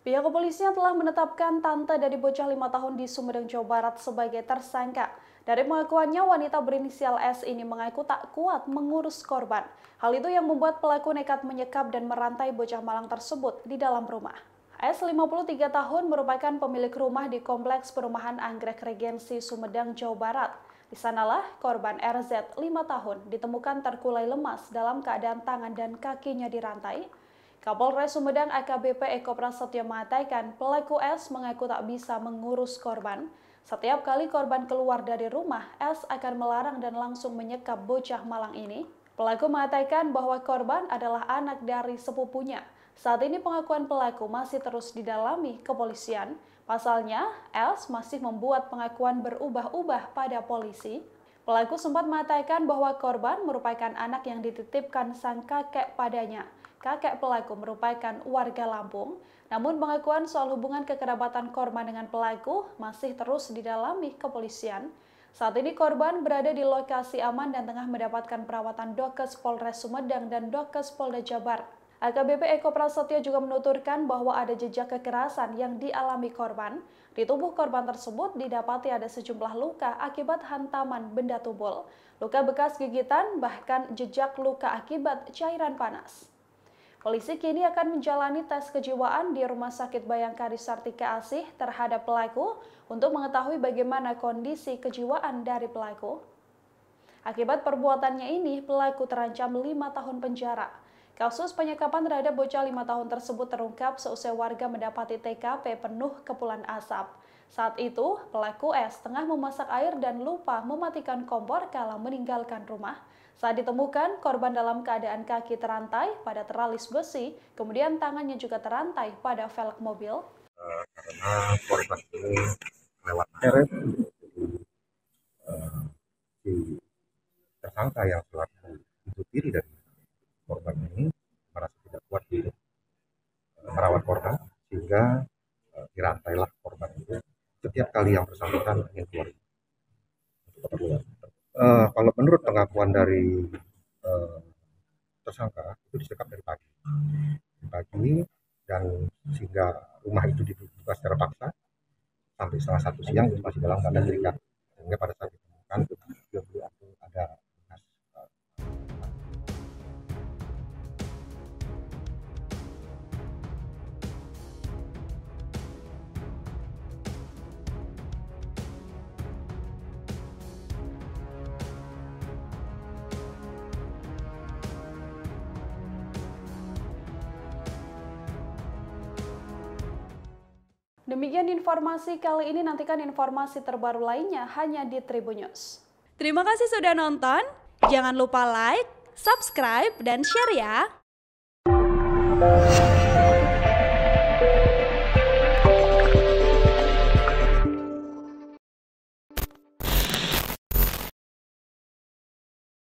Pihak kepolisian telah menetapkan tante dari bocah lima tahun di Sumedang, Jawa Barat sebagai tersangka. Dari pengakuannya, wanita berinisial S ini mengaku tak kuat mengurus korban. Hal itu yang membuat pelaku nekat menyekap dan merantai bocah malang tersebut di dalam rumah. S, 53 tahun, merupakan pemilik rumah di Kompleks Perumahan Anggrek Regensi, Sumedang, Jawa Barat. Di sanalah korban RZ, 5 tahun, ditemukan terkulai lemas dalam keadaan tangan dan kakinya dirantai, Kapolres Sumedang AKBP Eko Prasetyo mengatakan pelaku S mengaku tak bisa mengurus korban. Setiap kali korban keluar dari rumah, S akan melarang dan langsung menyekap bocah malang ini. Pelaku mengatakan bahwa korban adalah anak dari sepupunya. Saat ini pengakuan pelaku masih terus didalami kepolisian. Pasalnya, S masih membuat pengakuan berubah-ubah pada polisi. Pelaku sempat mengatakan bahwa korban merupakan anak yang dititipkan sang kakek padanya. Kakek pelaku merupakan warga Lampung, namun pengakuan soal hubungan kekerabatan korban dengan pelaku masih terus didalami kepolisian. Saat ini korban berada di lokasi aman dan tengah mendapatkan perawatan Dokes Polres Sumedang dan Dokes Polda Jabar. AKBP Eko Prasetyo juga menuturkan bahwa ada jejak kekerasan yang dialami korban. Di tubuh korban tersebut didapati ada sejumlah luka akibat hantaman benda tumpul, luka bekas gigitan, bahkan jejak luka akibat cairan panas. Polisi kini akan menjalani tes kejiwaan di Rumah Sakit Bayangkari Sartika Asih terhadap pelaku untuk mengetahui bagaimana kondisi kejiwaan dari pelaku. Akibat perbuatannya ini, pelaku terancam lima tahun penjara. Kasus penyekapan terhadap bocah lima tahun tersebut terungkap seusai warga mendapati TKP penuh kepulan asap. Saat itu, pelaku S tengah memasak air dan lupa mematikan kompor kala meninggalkan rumah. Saat ditemukan, korban dalam keadaan kaki terantai pada teralis besi, kemudian tangannya juga terantai pada velg mobil. Uh, karena korban ini lewat heret, uh, si tersangka yang selaku ibu diri dari korban ini merasa tidak kuat di eh, merawat korban, sehingga uh, dirantailah korban itu setiap kali yang bersangkutan ingin keluar uh, kalau menurut pengakuan dari uh, tersangka itu disekap dari pagi dari pagi dan sehingga rumah itu dibuka secara paksa sampai salah satu siang itu masih dalam keadaan terikat sehingga pada saat Demikian informasi kali ini, nantikan informasi terbaru lainnya hanya di Tribun News. Terima kasih sudah nonton, jangan lupa like, subscribe, dan share ya!